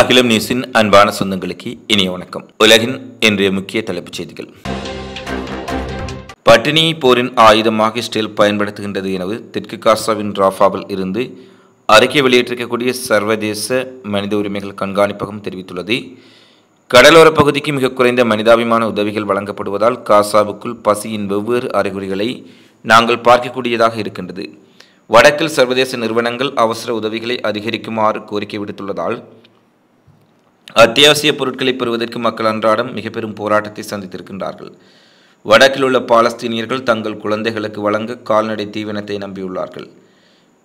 அகிலம் நியூஸின் அன்பான சொந்தங்களுக்கு இனிய வணக்கம் உலகின் இன்றைய முக்கிய தலைப்புச் செய்திகள் பட்டினியை போரின் ஆயுதமாக இஸ்ரேல் பயன்படுத்துகின்றது எனவு தெற்கு காசாவின் ராஃபாவில் இருந்து அறிக்கை வெளியிட்டிருக்கக்கூடிய சர்வதேச மனித உரிமைகள் கண்காணிப்பகம் தெரிவித்துள்ளது கடலோரப் பகுதிக்கு மிக குறைந்த மனிதாபிமான உதவிகள் வழங்கப்படுவதால் காசாவுக்குள் பசியின் வெவ்வேறு அறிகுறிகளை நாங்கள் பார்க்கக்கூடியதாக இருக்கின்றது வடக்கில் சர்வதேச நிறுவனங்கள் அவசர உதவிகளை அதிகரிக்குமாறு கோரிக்கை விடுத்துள்ளதால் அத்தியாவசிய பொருட்களை பெறுவதற்கு மக்கள் அன்றாடம் மிக பெரும் போராட்டத்தை சந்தித்திருக்கின்றார்கள் வடக்கில் உள்ள பாலஸ்தீனியர்கள் தங்கள் குழந்தைகளுக்கு வழங்க கால்நடை தீவனத்தை நம்பியுள்ளார்கள்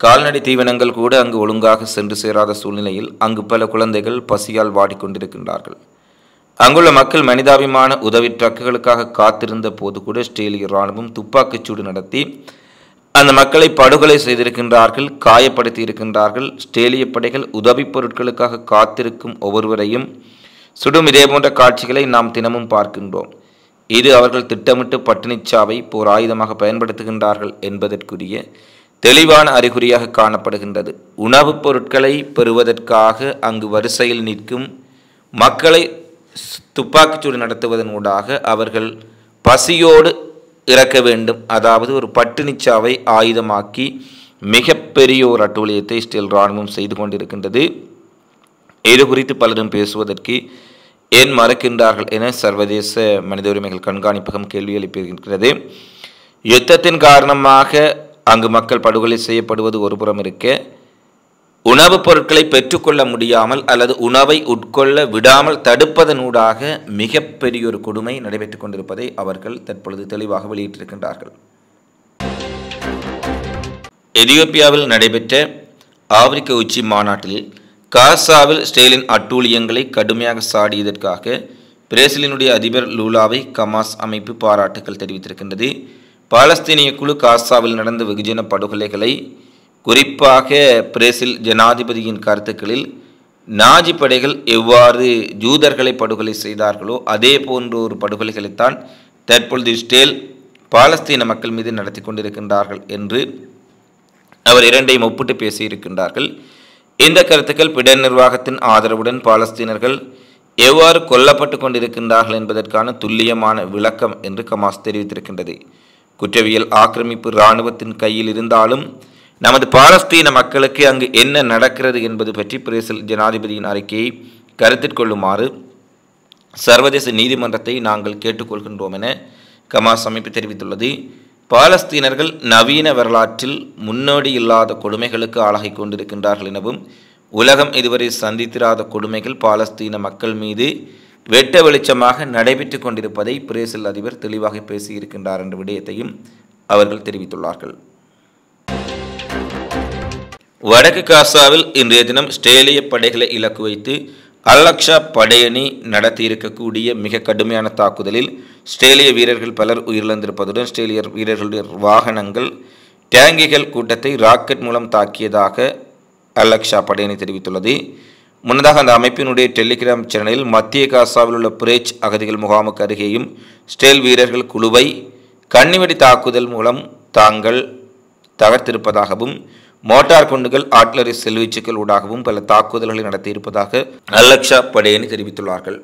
கால்நடை தீவனங்கள் கூட அங்கு ஒழுங்காக சென்று சேராத சூழ்நிலையில் அங்கு பல குழந்தைகள் பசியால் வாடிக்கொண்டிருக்கின்றார்கள் அங்குள்ள மக்கள் மனிதாபிமான உதவி ட்ரக்குகளுக்காக காத்திருந்த போது கூட ஸ்டேலிய இராணுவம் துப்பாக்கிச்சூடு நடத்தி அந்த மக்களை படுகொலை செய்திருக்கின்றார்கள் காயப்படுத்தி இருக்கின்றார்கள் ஸ்டேலிய படைகள் உதவி பொருட்களுக்காக காத்திருக்கும் ஒவ்வொருவரையும் சுடும் இதே போன்ற காட்சிகளை நாம் தினமும் பார்க்கின்றோம் இது அவர்கள் திட்டமிட்டு பட்டினிச்சாவை போர் ஆயுதமாக பயன்படுத்துகின்றார்கள் என்பதற்குரிய தெளிவான அறிகுறியாக காணப்படுகின்றது உணவுப் பொருட்களை பெறுவதற்காக அங்கு வரிசையில் நிற்கும் மக்களை துப்பாக்கிச்சூடு நடத்துவதன் ஊடாக அவர்கள் பசியோடு இறக்க வேண்டும் அதாவது ஒரு பட்டினிச்சாவை ஆயுதமாக்கி மிகப்பெரிய ஒரு அட்டூழியத்தை ஸ்டில் இராணுவம் செய்து கொண்டிருக்கின்றது இது குறித்து பலரும் பேசுவதற்கு ஏன் மறுக்கின்றார்கள் என சர்வதேச மனித உரிமைகள் கண்காணிப்பகம் கேள்வி எழுப்பியிருக்கிறது யுத்தத்தின் காரணமாக அங்கு மக்கள் படுகொலை செய்யப்படுவது ஒருபுறம் இருக்க உணவுப் பொருட்களை பெற்றுக்கொள்ள முடியாமல் அல்லது உணவை உட்கொள்ள விடாமல் தடுப்பதனூடாக மிகப்பெரிய ஒரு கொடுமை நடைபெற்று கொண்டிருப்பதை அவர்கள் தற்பொழுது தெளிவாக வெளியிட்டிருக்கின்றார்கள் எதியோப்பியாவில் நடைபெற்ற ஆப்பிரிக்க உச்சி மாநாட்டில் காசாவில் ஸ்டெயிலின் அட்டூழியங்களை கடுமையாக சாடியதற்காக பிரேசிலினுடைய அதிபர் லூலாவை கமாஸ் அமைப்பு பாராட்டுகள் தெரிவித்திருக்கின்றது பாலஸ்தீனிய குழு காசாவில் நடந்த வெகுஜன படுகொலைகளை குறிப்பாக பிரேசில் ஜனாதிபதியின் கருத்துக்களில் நாஜி படைகள் எவ்வாறு ஜூதர்களை படுகொலை செய்தார்களோ அதே போன்ற ஒரு படுகொலைகளைத்தான் தற்பொழுது இஸ்ரேல் பாலஸ்தீன மக்கள் மீது நடத்தி கொண்டிருக்கின்றார்கள் என்று அவர் இரண்டையும் ஒப்பிட்டு பேசியிருக்கின்றார்கள் இந்த கருத்துக்கள் பிடர் நிர்வாகத்தின் ஆதரவுடன் பாலஸ்தீனர்கள் எவ்வாறு கொல்லப்பட்டு கொண்டிருக்கின்றார்கள் என்பதற்கான துல்லியமான விளக்கம் என்று கமாஸ் தெரிவித்திருக்கின்றது குற்றவியல் ஆக்கிரமிப்பு இராணுவத்தின் கையில் இருந்தாலும் நமது பாலஸ்தீன மக்களுக்கு அங்கு என்ன நடக்கிறது என்பது பற்றி பிரேசில் ஜனாதிபதியின் அறிக்கையை கருத்தில் கொள்ளுமாறு சர்வதேச நீதிமன்றத்தை நாங்கள் கேட்டுக்கொள்கின்றோம் என கமாஸ் அமைப்பு தெரிவித்துள்ளது பாலஸ்தீனர்கள் நவீன வரலாற்றில் முன்னோடி இல்லாத கொடுமைகளுக்கு ஆளாகி கொண்டிருக்கின்றார்கள் எனவும் உலகம் இதுவரை சந்தித்திராத கொடுமைகள் பாலஸ்தீன மக்கள் மீது வெட்ட வெளிச்சமாக நடைபெற்று கொண்டிருப்பதை பிரேசில் அதிபர் தெளிவாக பேசியிருக்கின்றார் என்ற விடயத்தையும் அவர்கள் தெரிவித்துள்ளார்கள் வடக்கு காசாவில் இன்றைய தினம் ஸ்டேலிய படைகளை இலக்கு வைத்து அல்லக்ஷா படையணி நடத்தியிருக்கக்கூடிய மிக கடுமையான தாக்குதலில் ஸ்டேலிய வீரர்கள் பலர் உயிரிழந்திருப்பதுடன் ஸ்டேலிய வீரர்களுடைய வாகனங்கள் டேங்கிகள் கூட்டத்தை ராக்கெட் மூலம் தாக்கியதாக அல்லக்ஷா படையணி தெரிவித்துள்ளது முன்னதாக அந்த அமைப்பினுடைய டெலிகிராம் சேனலில் மத்திய காசாவில் உள்ள பிரேச் அகதிகள் முகாமுக்கு அருகேயும் ஸ்டேல் வீரர்கள் குழுவை கண்ணிவெடி தாக்குதல் மூலம் தாங்கள் தகர்த்திருப்பதாகவும் மோட்டார் குண்டுகள் ஆட்லரி செல்வீச்சுக்கள் ஊடாகவும் பல தாக்குதல்களை நடத்தியிருப்பதாக அலக்ஷா படேனி தெரிவித்துள்ளார்கள்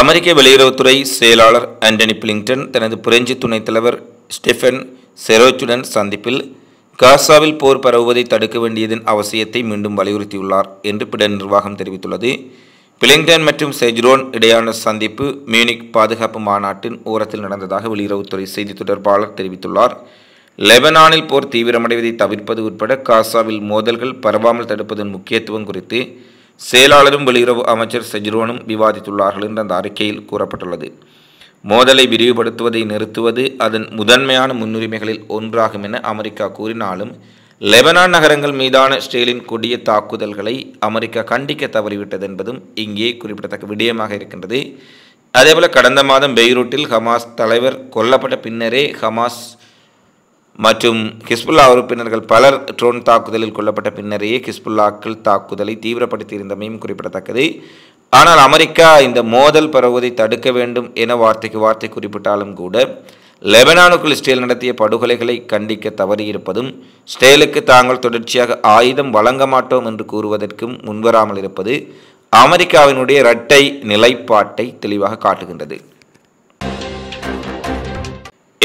அமெரிக்க வெளியுறவுத்துறை செயலாளர் ஆண்டனி பிளிங்டன் தனது பிரெஞ்சு துணைத் தலைவர் ஸ்டெஃபன் செரோச்சுடன் சந்திப்பில் காசாவில் போர் பரவுவதை தடுக்க வேண்டியதன் அவசியத்தை மீண்டும் வலியுறுத்தியுள்ளார் என்று பிடன் நிர்வாகம் தெரிவித்துள்ளது பிளிங்டன் மற்றும் செஜ்ரோன் இடையான சந்திப்பு மியூனிக் பாதுகாப்பு மாநாட்டின் ஓரத்தில் நடந்ததாக வெளியுறவுத்துறை செய்தி தொடர்பாளர் தெரிவித்துள்ளார் லெபனானில் போர் தீவிரமடைவதை தவிர்ப்பது உட்பட காசாவில் மோதல்கள் பரவாமல் தடுப்பதன் முக்கியத்துவம் குறித்து செயலாளரும் வெளியுறவு அமைச்சர் செஜ்ரோனும் விவாதித்துள்ளார்கள் என்று அந்த அறிக்கையில் கூறப்பட்டுள்ளது மோதலை விரிவுபடுத்துவதை நிறுத்துவது அதன் முதன்மையான முன்னுரிமைகளில் ஒன்றாகும் என அமெரிக்கா கூறினாலும் லெபனான் நகரங்கள் மீதான ஸ்டேலின் கொடிய தாக்குதல்களை அமெரிக்கா கண்டிக்க தவறிவிட்டது என்பதும் இங்கே குறிப்பிடத்தக்க விடயமாக இருக்கின்றது அதேபோல் கடந்த மாதம் பெய்ரூட்டில் ஹமாஸ் தலைவர் கொல்லப்பட்ட பின்னரே ஹமாஸ் மற்றும் ஹிஸ்புல்லா உறுப்பினர்கள் பலர் ட்ரோன் தாக்குதலில் கொல்லப்பட்ட பின்னரே ஹிஸ்புல்லாக்கள் தாக்குதலை தீவிரப்படுத்தியிருந்தமையும் குறிப்பிடத்தக்கது ஆனால் அமெரிக்கா இந்த மோதல் பரவுவதை தடுக்க வேண்டும் என வார்த்தைக்கு வார்த்தை குறிப்பிட்டாலும் கூட லெபனானுக்குள் இஸ்ரேல் நடத்திய படுகொலைகளை கண்டிக்க தவறியிருப்பதும் ஸ்டேலுக்கு தாங்கள் தொடர்ச்சியாக ஆயுதம் வழங்க மாட்டோம் என்று கூறுவதற்கும் முன்வராமல் இருப்பது அமெரிக்காவினுடைய இரட்டை நிலைப்பாட்டை தெளிவாக காட்டுகின்றது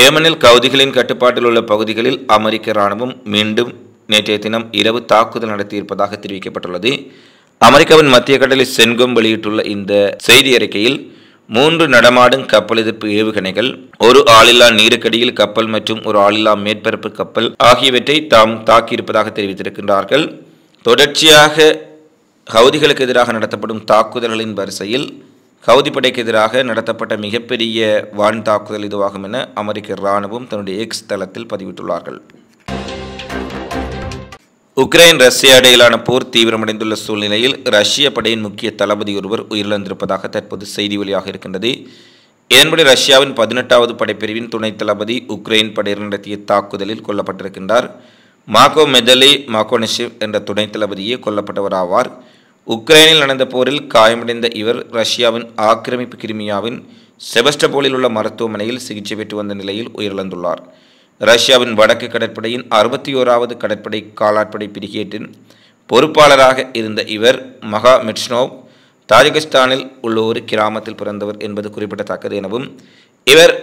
ஏமனில் கவுதிகளின் கட்டுப்பாட்டில் உள்ள பகுதிகளில் அமெரிக்க இராணுவம் மீண்டும் நேற்றைய தினம் இரவு தாக்குதல் நடத்தியிருப்பதாக தெரிவிக்கப்பட்டுள்ளது அமெரிக்காவின் மத்திய கடலில் செங்கும் வெளியிட்டுள்ள இந்த செய்தி அறிக்கையில் மூன்று நடமாடும் கப்பல் எதிர்ப்பு ஏவுகணைகள் ஒரு ஆளில்லா நீருக்கடியில் கப்பல் மற்றும் ஒரு ஆளில்லா மேற்பரப்பு கப்பல் ஆகியவற்றை தாம் தாக்கியிருப்பதாக தெரிவித்திருக்கின்றார்கள் தொடர்ச்சியாக ஹவுதிகளுக்கு எதிராக நடத்தப்படும் தாக்குதல்களின் வரிசையில் படைக்கு எதிராக நடத்தப்பட்ட மிகப்பெரிய வான் தாக்குதல் இதுவாகும் என அமெரிக்க இராணுவம் தன்னுடைய எக்ஸ் தளத்தில் பதிவிட்டுள்ளார்கள் உக்ரைன் ரஷ்யா இடையிலான போர் தீவிரமடைந்துள்ள சூழ்நிலையில் ரஷ்ய படையின் முக்கிய தளபதி ஒருவர் உயிரிழந்திருப்பதாக தற்போது செய்தி வெளியாக இருக்கின்றது இதன்படி ரஷ்யாவின் பதினெட்டாவது படைப்பிரிவின் துணைத் தளபதி உக்ரைன் படையில் நடத்திய தாக்குதலில் கொல்லப்பட்டிருக்கின்றார் மாகோ மெதலி மாகோனிஷிவ் என்ற துணைத் தளபதியே கொல்லப்பட்டவர் ஆவார் உக்ரைனில் நடந்த போரில் காயமடைந்த இவர் ரஷ்யாவின் ஆக்கிரமிப்பு கிருமியாவின் செபஸ்டபோலில் உள்ள மருத்துவமனையில் சிகிச்சை பெற்று வந்த நிலையில் உயிரிழந்துள்ளார் ரஷ்யாவின் வடக்கு கடற்படையின் அறுபத்தி ஓராவது கடற்படை காலாட்படை பிரிகேட்டின் பொறுப்பாளராக இருந்த இவர் மகா மெட்ஸ்னோவ் தாஜிகிஸ்தானில் உள்ள ஒரு கிராமத்தில் பிறந்தவர் என்பது குறிப்பிடத்தக்கது எனவும் இவர்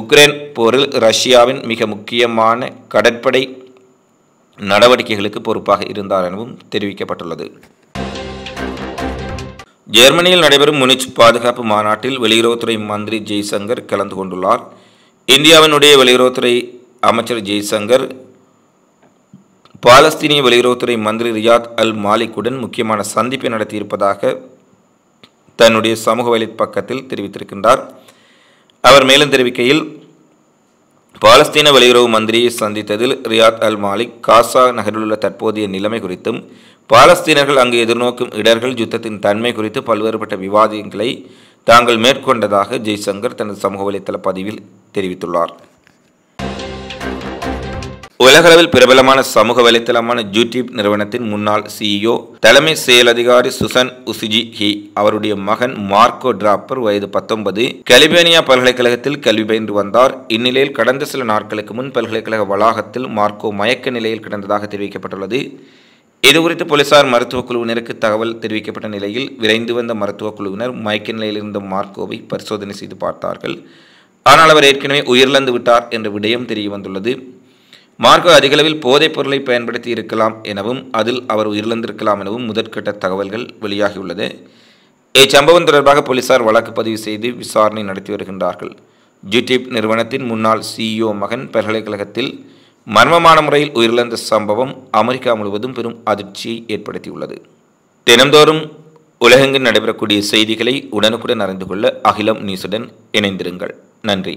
உக்ரைன் போரில் ரஷ்யாவின் மிக முக்கியமான கடற்படை நடவடிக்கைகளுக்கு பொறுப்பாக இருந்தார் எனவும் தெரிவிக்கப்பட்டுள்ளது ஜெர்மனியில் நடைபெறும் முனிச் பாதுகாப்பு மாநாட்டில் வெளியுறவுத்துறை மந்திரி ஜெய்சங்கர் கலந்து கொண்டுள்ளார் இந்தியாவினுடைய வெளியுறவுத்துறை அமைச்சர் ஜெய்சங்கர் பாலஸ்தீனிய வெளியுறவுத்துறை மந்திரி ரியாத் அல் மாலிக்குடன் முக்கியமான சந்திப்பை நடத்தியிருப்பதாக தன்னுடைய சமூக வலை பக்கத்தில் தெரிவித்திருக்கின்றார் அவர் மேலும் தெரிவிக்கையில் பாலஸ்தீன வெளியுறவு மந்திரியை சந்தித்ததில் ரியாத் அல் மாலிக் காசா நகரிலுள்ள தற்போதைய நிலைமை குறித்தும் பாலஸ்தீனர்கள் அங்கு எதிர்நோக்கும் இடர்கள் யுத்தத்தின் தன்மை குறித்து பல்வேறுபட்ட விவாதங்களை தாங்கள் மேற்கொண்டதாக ஜெய்சங்கர் தனது சமூக வலைத்தள பதிவில் தெரிவித்துள்ளார் உலகளவில் பிரபலமான சமூக வலைத்தளமான ஜூடியூப் நிறுவனத்தின் முன்னாள் சிஇஓ e தலைமை செயல் அதிகாரி சுசன் உசிஜி ஹி அவருடைய மகன் மார்க்கோ டிராப்பர் வயது பத்தொன்பது கலிபேனியா பல்கலைக்கழகத்தில் கல்வி பயின்று வந்தார் இந்நிலையில் கடந்த சில நாட்களுக்கு முன் பல்கலைக்கழக வளாகத்தில் மார்க்கோ மயக்க நிலையில் கிடந்ததாக தெரிவிக்கப்பட்டுள்ளது இதுகுறித்து போலீசார் மருத்துவக் குழுவினருக்கு தகவல் தெரிவிக்கப்பட்ட நிலையில் விரைந்து வந்த மருத்துவக் குழுவினர் மயக்க நிலையில் இருந்த மார்க்கோவை பரிசோதனை செய்து பார்த்தார்கள் ஆனால் அவர் ஏற்கனவே உயிரிழந்து விட்டார் என்ற விடயம் தெரிய வந்துள்ளது மார்க்கோ அதிகளவில் போதைப் பொருளை பயன்படுத்தி இருக்கலாம் எனவும் அதில் அவர் உயிரிழந்திருக்கலாம் எனவும் முதற்கட்ட தகவல்கள் வெளியாகியுள்ளது இச்சம்பவம் தொடர்பாக போலீசார் வழக்கு பதிவு செய்து விசாரணை நடத்தி வருகின்றார்கள் ஜிடிப் நிறுவனத்தின் முன்னாள் சிஇஓ மகன் பல்கலைக்கழகத்தில் மர்மமான முறையில் உயிரிழந்த சம்பவம் அமெரிக்கா முழுவதும் பெரும் அதிர்ச்சியை ஏற்படுத்தியுள்ளது தினந்தோறும் உலகெங்கில் நடைபெறக்கூடிய செய்திகளை உடனுக்குடன் அறிந்து கொள்ள அகிலம் நியூஸுடன் இணைந்திருங்கள் நன்றி